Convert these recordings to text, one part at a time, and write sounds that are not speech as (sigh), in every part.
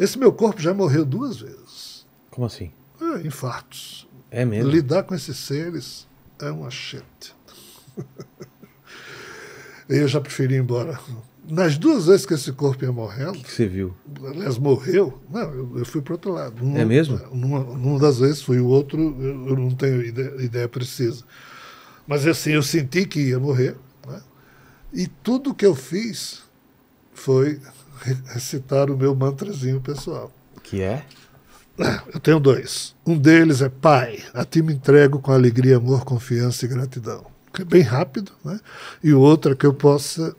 Esse meu corpo já morreu duas vezes. Como assim? É, infartos. É mesmo? Lidar com esses seres é uma shit. (laughs) eu já preferi ir embora. Nas duas vezes que esse corpo ia morrendo. O que, você viu? Aliás, morreu. Não, eu, eu fui para outro lado. é mesmo? Numa, numa, das vezes foi o outro, eu, eu não tenho ideia, ideia, precisa. Mas assim, eu senti que ia morrer. Né? E tudo que eu fiz foi recitar o meu mantrazinho pessoal. Que é? Eu tenho dois. Um deles é Pai, a ti me entrego com alegria, amor, confiança e gratidão. Que é bem rápido, né? E o outro é que eu possa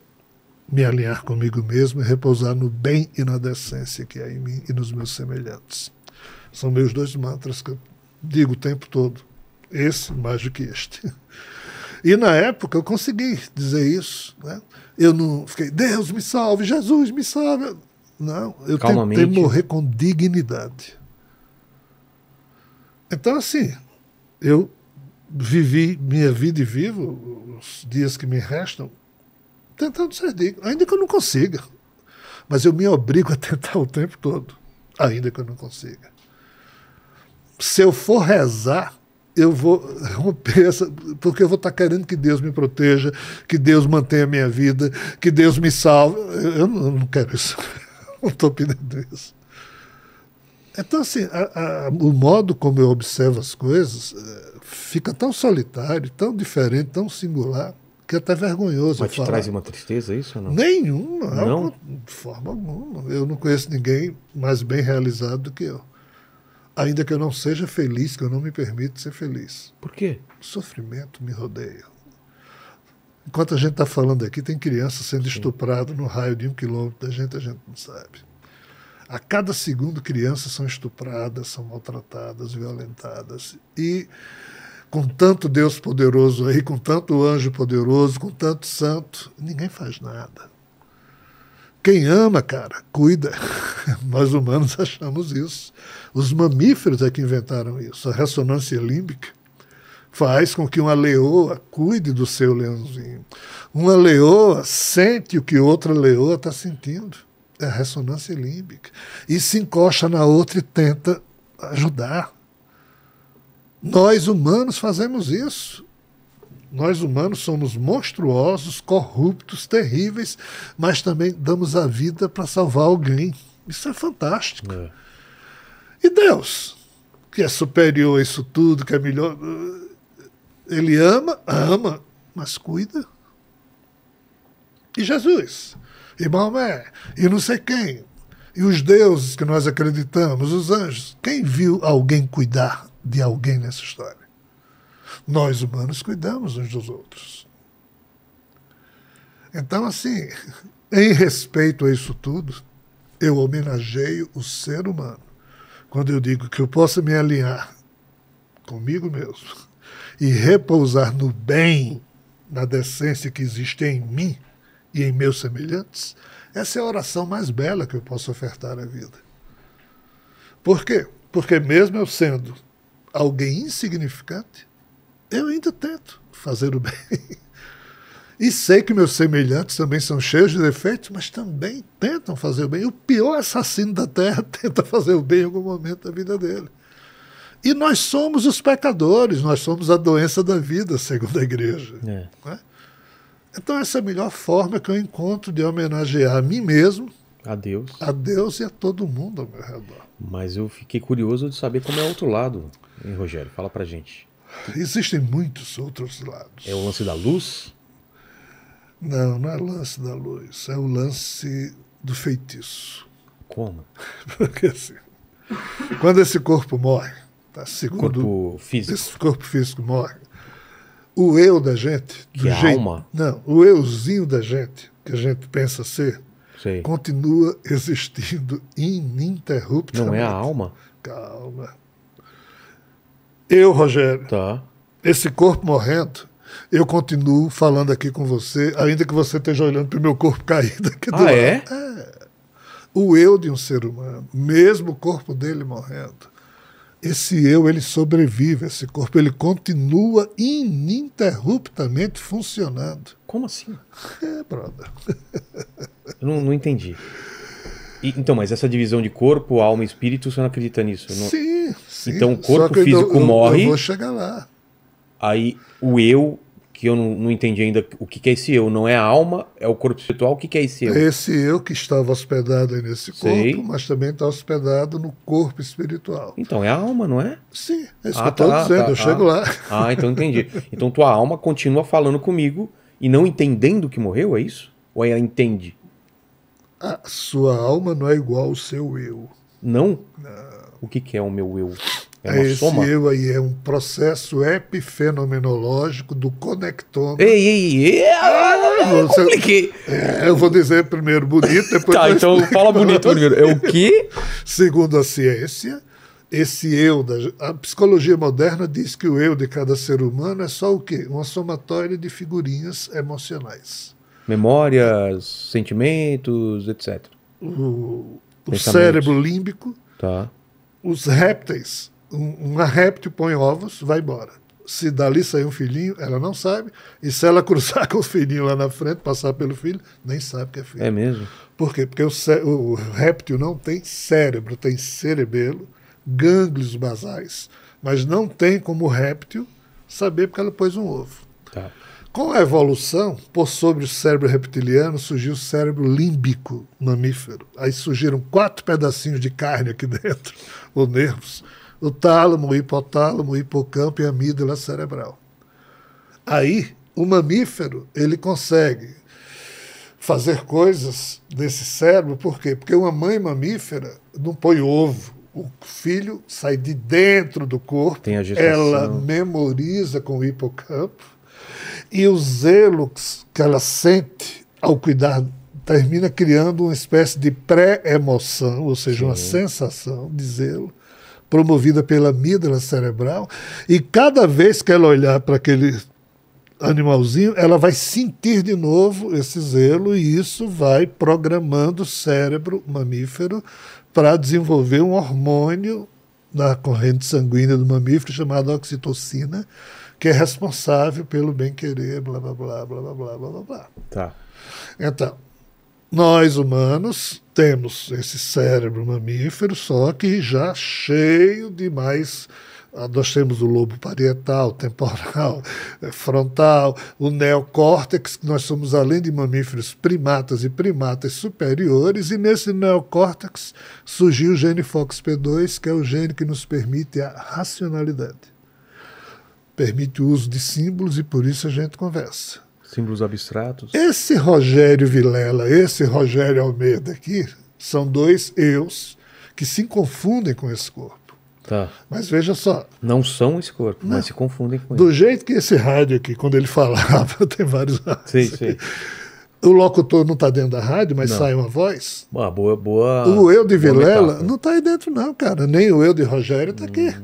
me alinhar comigo mesmo e repousar no bem e na decência que há em mim e nos meus semelhantes. São meus dois mantras que eu digo o tempo todo. Esse mais do que este. (laughs) E na época eu consegui dizer isso. Né? Eu não fiquei, Deus me salve, Jesus me salve. Não, eu Calmamente. tentei morrer com dignidade. Então, assim, eu vivi minha vida e vivo os dias que me restam tentando ser digno, ainda que eu não consiga. Mas eu me obrigo a tentar o tempo todo, ainda que eu não consiga. Se eu for rezar, eu vou romper essa, porque eu vou estar querendo que Deus me proteja, que Deus mantenha a minha vida, que Deus me salve. Eu, eu não quero isso. (laughs) não estou pedindo isso. Então, assim, a, a, o modo como eu observo as coisas é, fica tão solitário, tão diferente, tão singular, que é até vergonhoso. Mas te falar. traz uma tristeza isso ou não? Nenhuma, não? de forma alguma. Eu não conheço ninguém mais bem realizado do que eu. Ainda que eu não seja feliz, que eu não me permito ser feliz. Por quê? O sofrimento me rodeia. Enquanto a gente está falando aqui, tem criança sendo estuprada no raio de um quilômetro da gente, a gente não sabe. A cada segundo, crianças são estupradas, são maltratadas, violentadas. E com tanto Deus poderoso aí, com tanto anjo poderoso, com tanto santo, ninguém faz nada. Quem ama, cara, cuida. (laughs) Nós humanos achamos isso. Os mamíferos é que inventaram isso. A ressonância límbica faz com que uma leoa cuide do seu leãozinho. Uma leoa sente o que outra leoa está sentindo. É a ressonância límbica. E se encosta na outra e tenta ajudar. Nós humanos fazemos isso. Nós humanos somos monstruosos, corruptos, terríveis, mas também damos a vida para salvar alguém. Isso é fantástico. É. E Deus, que é superior a isso tudo, que é melhor. Ele ama, ama, mas cuida. E Jesus, e Maomé, e não sei quem, e os deuses que nós acreditamos, os anjos. Quem viu alguém cuidar de alguém nessa história? Nós humanos cuidamos uns dos outros. Então, assim, (laughs) em respeito a isso tudo, eu homenageio o ser humano quando eu digo que eu posso me alinhar comigo mesmo e repousar no bem, na decência que existe em mim e em meus semelhantes. Essa é a oração mais bela que eu posso ofertar à vida. Por quê? Porque, mesmo eu sendo alguém insignificante, eu ainda tento fazer o bem. E sei que meus semelhantes também são cheios de defeitos, mas também tentam fazer o bem. O pior assassino da Terra (laughs) tenta fazer o bem em algum momento da vida dele. E nós somos os pecadores, nós somos a doença da vida, segundo a igreja. É. Né? Então, essa é a melhor forma que eu encontro de homenagear a mim mesmo, a Deus. a Deus e a todo mundo ao meu redor. Mas eu fiquei curioso de saber como é o outro lado, hein, Rogério? Fala pra gente. Existem muitos outros lados. É o lance da luz? Não, não é lance da luz. É o lance do feitiço. Como? (laughs) Porque assim, quando esse corpo morre, tá? segundo corpo físico. esse corpo físico morre, o eu da gente, do que é jeito, alma. não, o euzinho da gente que a gente pensa ser, Sei. continua existindo ininterruptamente. Não é a alma? Calma. Eu, Rogério, tá. esse corpo morrendo, eu continuo falando aqui com você, ainda que você esteja olhando para o meu corpo (laughs) caído aqui do ah, lado. É? é? O eu de um ser humano, mesmo o corpo dele morrendo, esse eu, ele sobrevive, esse corpo, ele continua ininterruptamente funcionando. Como assim? (laughs) É, brother. Eu não, não entendi. E, então, mas essa divisão de corpo, alma e espírito, você não acredita nisso? Não... Sim, Sim, então o corpo físico eu, morre. Eu vou chegar lá. Aí o eu, que eu não, não entendi ainda o que, que, é esse eu, não é a alma, é o corpo espiritual, o que, que é esse eu? É esse eu que estava hospedado aí nesse corpo, Sei. mas também está hospedado no corpo espiritual. Então é a alma, não é? Sim, é isso ah, que eu estou tá, dizendo, tá, eu tá. chego lá. Ah, então entendi. Então tua alma continua falando comigo e não entendendo que morreu, é isso? Ou ela entende? A sua alma não é igual ao seu eu. Não? Não. O que, que é o meu eu? É uma Esse soma? eu aí é um processo epifenomenológico do conectoma. Ei, ei, ei! Ah, ah, ah, ah você, compliquei. É, eu vou dizer primeiro bonito, (laughs) depois. tá, então explico. fala bonito primeiro. É o que? (laughs) Segundo a ciência, esse eu da a psicologia moderna diz que o eu de cada ser humano é só o quê? Uma somatória de figurinhas emocionais. Memórias, sentimentos, etc. O, o cérebro límbico tá. Os répteis, uma réptil põe ovos, vai embora. Se dali sair um filhinho, ela não sabe. E se ela cruzar (laughs) com o filhinho lá na frente, passar pelo filho, nem sabe que é filho. É mesmo? Por quê? Porque o, o réptil não tem cérebro, tem cerebelo, gânglios basais. Mas não tem como réptil saber porque ela pôs um ovo. Tá. Com a evolução, por sobre o cérebro reptiliano, surgiu o cérebro límbico mamífero. Aí surgiram quatro pedacinhos de carne aqui (laughs) dentro ou nervos, o tálamo, o hipotálamo, o hipocampo e a amígdala cerebral. Aí, o mamífero, ele consegue fazer coisas nesse cérebro, por quê? Porque uma mãe mamífera não põe ovo, o filho sai de dentro do corpo, ela memoriza com o hipocampo, e o zelo que ela sente ao cuidar termina criando uma espécie de pré-emoção, ou seja, Sim. uma sensação de zelo, promovida pela amígdala cerebral, e cada vez que ela olhar para aquele animalzinho, ela vai sentir de novo esse zelo e isso vai programando o cérebro mamífero para desenvolver um hormônio na corrente sanguínea do mamífero chamado oxitocina, que é responsável pelo bem-querer, blá, blá, blá, blá, blá, blá, blá, blá. Tá. Então, nós humanos temos esse cérebro mamífero, só que já cheio de mais. Ah, nós temos o lobo parietal, temporal, (laughs) eh, frontal, o neocórtex, que nós somos, além de mamíferos, primatas e primatas superiores, e nesse neocórtex surgiu o gene FOXP2, que é o gene que nos permite a racionalidade. Permite o uso de símbolos e por isso a gente conversa símbolos abstratos. Esse Rogério Vilela, esse Rogério Almeida aqui, são dois eus que se confundem com esse corpo. Tá. Mas veja só. Não são esse corpo, não. mas se confundem com Do ele. Do jeito que esse rádio aqui, quando ele (laughs) falava, tem vários rádios. Sim, sim. O locutor não está dentro da rádio, mas não. sai uma voz. Uma ah, boa, boa. O eu de Vilela não está aí dentro, não, cara. Nem o eu de Rogério está hum. aqui.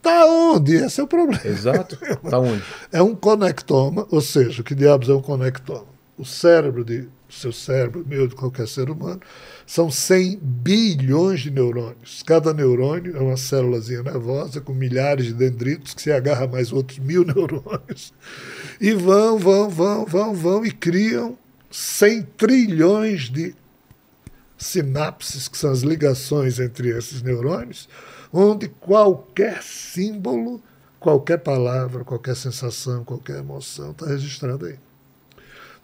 Está onde? Esse é o problema. Exato. Está onde? (laughs) É um conectoma, ou seja, o que diabos é um conectoma? O cérebro de seu cérebro, meu de qualquer ser humano, são 100 bilhões de neurônios. Cada neurônio é uma célulazinha nervosa com milhares de dendritos que se agarra a mais outros mil (laughs) neurônios. E vão, vão, vão, vão, vão e criam 100 trilhões de sinapses, que são as ligações entre esses neurônios onde qualquer símbolo, qualquer palavra, qualquer sensação, qualquer emoção está registrada aí.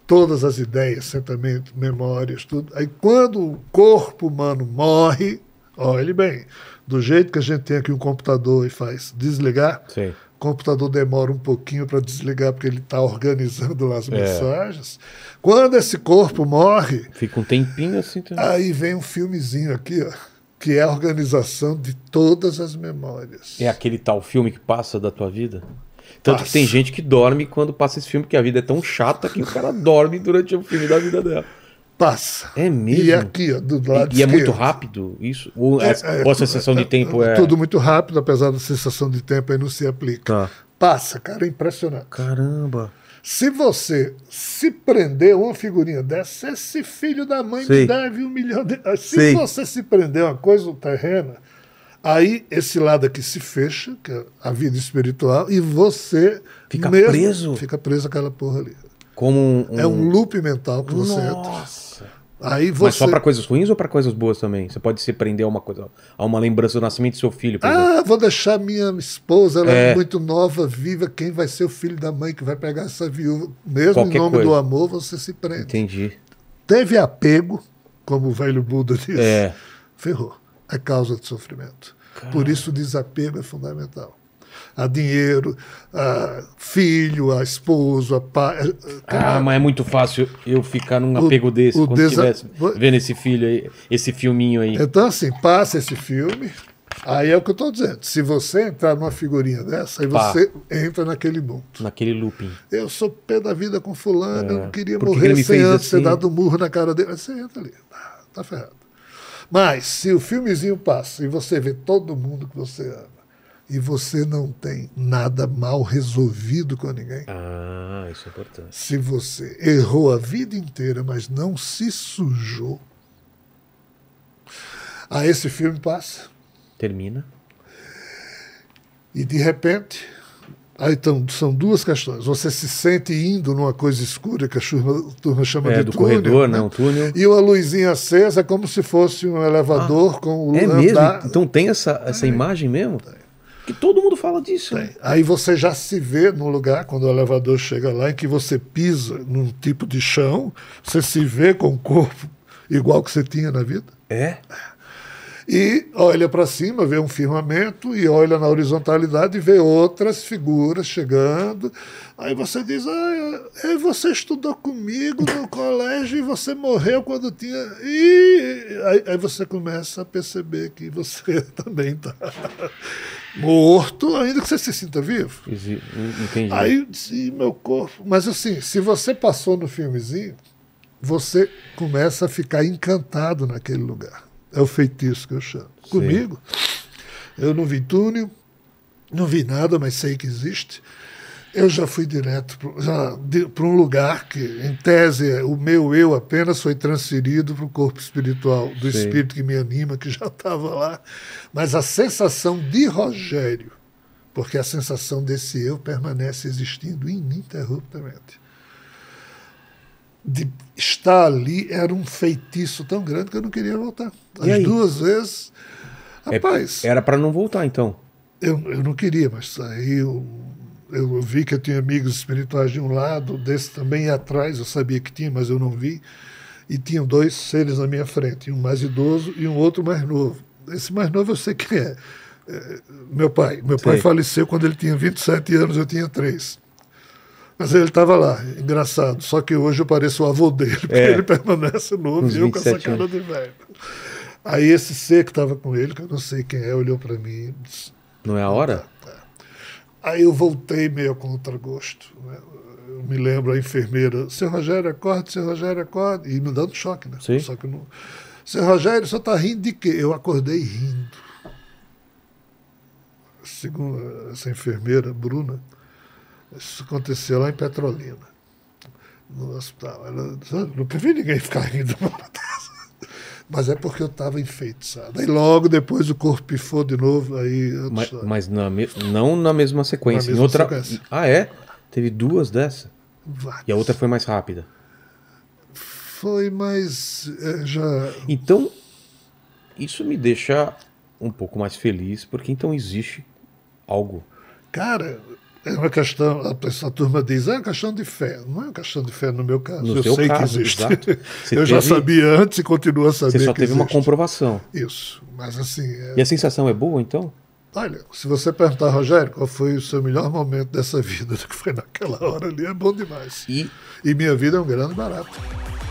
Todas as ideias, sentimentos, memórias, tudo. Aí quando o corpo humano morre, olhe bem, do jeito que a gente tem aqui um computador e faz desligar, Sim. o computador demora um pouquinho para desligar porque ele está organizando lá as é. mensagens. Quando esse corpo morre. Fica um tempinho assim. Também. Aí vem um filmezinho aqui, ó que é a organização de todas as memórias. É aquele tal filme que passa da tua vida? Tanto passa. que tem gente que dorme quando passa esse filme, porque a vida é tão chata que o cara dorme durante o filme da vida dela. Passa. É mesmo. E é aqui, do lado E, e é muito rápido isso? Ou, é, é, ou a é, sensação é, de tempo é, é. Tudo muito rápido, apesar da sensação de tempo aí não se aplica. Tá. Passa, cara, é impressionante. Caramba. Se você se prender uma figurinha dessa, esse filho da mãe Sim. deve um milhão de. Se Sim. você se prender uma coisa terrena, aí esse lado aqui se fecha, que é a vida espiritual, e você fica preso. Fica preso aquela porra ali. Como um, É um loop mental que você Nossa. entra. Aí você... Mas só para coisas ruins ou para coisas boas também? Você pode se prender a uma coisa, a uma lembrança do nascimento do seu filho. ah, vou deixar minha esposa, ela é... é... muito nova, viva. Quem vai ser o filho da mãe que vai pegar essa viúva? Mesmo Qualquer em nome coisa. do amor, você se prende. Entendi. Teve apego, como o velho Buda disse. É. Ferrou. É causa de sofrimento. Caramba. Por isso o desapego é fundamental a dinheiro, a filho, a esposo, a pai. Eh, ah, mas é muito fácil eu ficar num apego o, desse o quando desa... vendo esse filho aí, esse filminho aí. Então, assim, passa esse filme. Aí é o que eu estou dizendo. Se você entrar numa figurinha dessa, aí Pá. você entra naquele mundo. Naquele looping. Eu sou pé da vida com fulano, é. eu não queria morrer sem antes assim? ter dado um murro na cara dele. Aí você entra ali, tá, tá ferrado. Mas se o filmezinho passa e você vê todo mundo que você ama, e você não tem nada mal resolvido com ninguém. Ah, isso é importante. Se você errou a vida inteira, mas não se sujou, aí esse filme passa. Termina. E de repente, aí então, são duas questões. Você se sente indo numa coisa escura que a turma, a turma chama é, de do túnel. corredor, né? Um túnel. E uma luzinha acesa, como se fosse um elevador ah, com o É andar. mesmo? Então tem essa, essa é. imagem mesmo? Tem. Que todo mundo fala disso. Né? Aí você já se vê no lugar, quando o elevador chega lá, em que você pisa num tipo de chão, você se vê com o corpo (laughs) igual que você tinha na vida. É? é e olha para cima, vê um firmamento, e olha na horizontalidade e vê outras figuras chegando. Aí você diz: ah, é, é, você estudou comigo no colégio e você morreu quando tinha. E aí, aí você começa a perceber que você (laughs) também está morto, ainda que você se sinta vivo. Entendi. Aí eu disse: meu corpo. Mas assim, se você passou no filmezinho, você começa a ficar encantado naquele lugar. É o feitiço que eu chamo. Sim. Comigo, eu não vi túnel, não vi nada, mas sei que existe. Eu já fui direto para um lugar que, em tese, o meu eu apenas foi transferido para o corpo espiritual, do Sim. espírito que me anima, que já estava lá. Mas a sensação de Rogério, porque a sensação desse eu permanece existindo ininterruptamente de estar ali era um feitiço tão grande que eu não queria voltar. As duas vezes, é, rapaz. É, era para não voltar, então? Eu, eu não queria, mas aí eu, eu vi que eu tinha amigos espirituais de um lado, desse também atrás, eu sabia que tinha, mas eu não vi. E tinham dois seres na minha frente, um mais idoso e um outro mais novo. Esse mais novo eu sei quem é. é meu pai. Meu pai faleceu quando ele tinha 27 anos, eu tinha 3. Mas ele estava lá, engraçado. Só que hoje eu pareço o avô dele, porque é. ele permanece novo Uns e eu com essa cara anos. de velho. Aí esse C que estava com ele, que eu não sei quem é, olhou para mim e disse... Não é a hora? Tá, tá. Aí eu voltei meio a contragosto. Né? Eu me lembro a enfermeira, seu Rogério, acorde, seu Rogério, acorde. E me dando choque, né? Sim. Só que não... Seu Rogério, só está rindo de quê? Eu acordei rindo. Segundo essa enfermeira, Bruna, isso aconteceu lá em Petrolina, no hospital. Eu nunca vi ninguém ficar rindo (laughs) mas é porque eu estava enfeitiçado. Aí logo depois o corpo pifou de novo. Aí mas, mas na me... não na mesma sequência. Na mesma em outra... Sequência. Ah, é? Teve duas dessa? E a outra foi mais rápida? Foi mais. É, já... Então, isso me deixa um pouco mais feliz, porque então existe algo. Cara, é uma questão, essa turma diz, ah, é uma questão de fé. Não é uma questão de fé no meu caso. No eu sei caso, que existe. (laughs) eu teve, já sabia antes e continuo a saber. Você só teve existe. uma comprovação. Isso. Mas assim. É... E a sensação é boa, então? Olha, se você perguntar, Rogério, qual foi o seu melhor momento dessa (laughs) vida, que foi naquela hora ali, é bom demais. E, e minha vida é um grande barato.